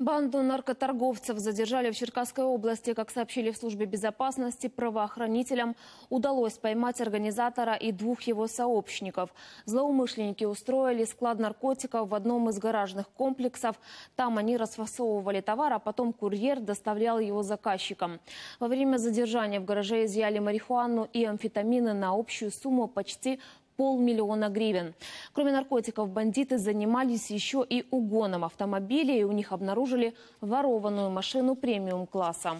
Банду наркоторговцев задержали в Черкасской области. Как сообщили в службе безопасности, правоохранителям удалось поймать организатора и двух его сообщников. Злоумышленники устроили склад наркотиков в одном из гаражных комплексов. Там они расфасовывали товар, а потом курьер доставлял его заказчикам. Во время задержания в гараже изъяли марихуану и амфетамины на общую сумму почти полмиллиона гривен. Кроме наркотиков, бандиты занимались еще и угоном автомобилей, и у них обнаружили ворованную машину премиум-класса.